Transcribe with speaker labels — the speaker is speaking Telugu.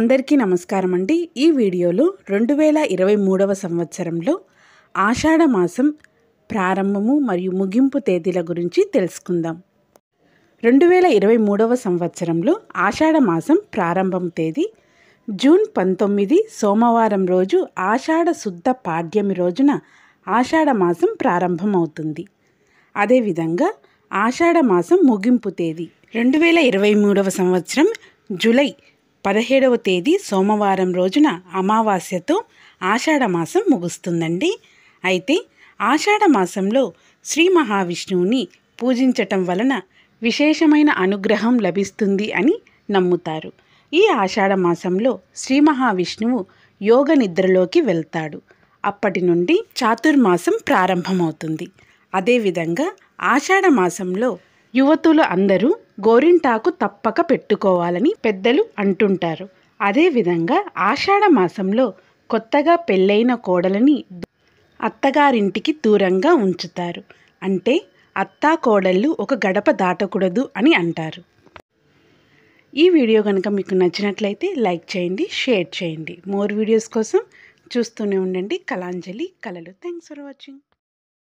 Speaker 1: అందరికీ నమస్కారం అండి ఈ వీడియోలో రెండు వేల ఇరవై మూడవ సంవత్సరంలో ఆషాఢ మాసం ప్రారంభము మరియు ముగింపు తేదీల గురించి తెలుసుకుందాం రెండు వేల ఇరవై మూడవ సంవత్సరంలో ఆషాఢ మాసం ప్రారంభం తేదీ జూన్ పంతొమ్మిది సోమవారం రోజు ఆషాఢ శుద్ధ పాడ్యమి రోజున ఆషాఢ మాసం ప్రారంభమవుతుంది అదేవిధంగా ఆషాఢ మాసం ముగింపు తేదీ రెండు వేల ఇరవై మూడవ సంవత్సరం జూలై పదిహేడవ తేదీ సోమవారం రోజున అమావాస్యతో ఆషాఢమాసం ముగుస్తుందండి అయితే ఆషాఢమాసంలో శ్రీ మహావిష్ణువుని పూజించటం వలన విశేషమైన అనుగ్రహం లభిస్తుంది అని నమ్ముతారు ఈ ఆషాఢమాసంలో శ్రీ మహావిష్ణువు యోగ నిద్రలోకి వెళ్తాడు అప్పటి నుండి చాతుర్మాసం ప్రారంభమవుతుంది అదేవిధంగా ఆషాఢమాసంలో యువతులు అందరూ గోరింటాకు తప్పక పెట్టుకోవాలని పెద్దలు అంటుంటారు అదేవిధంగా ఆషాఢ మాసంలో కొత్తగా పెళ్ళైన కోడలని అత్తగారింటికి దూరంగా ఉంచుతారు అంటే అత్తా కోడళ్ళు ఒక గడప దాటకూడదు అని అంటారు ఈ వీడియో కనుక మీకు నచ్చినట్లయితే లైక్ చేయండి షేర్ చేయండి మోర్ వీడియోస్ కోసం చూస్తూనే ఉండండి కళాంజలి కళలు థ్యాంక్స్ ఫర్ వాచింగ్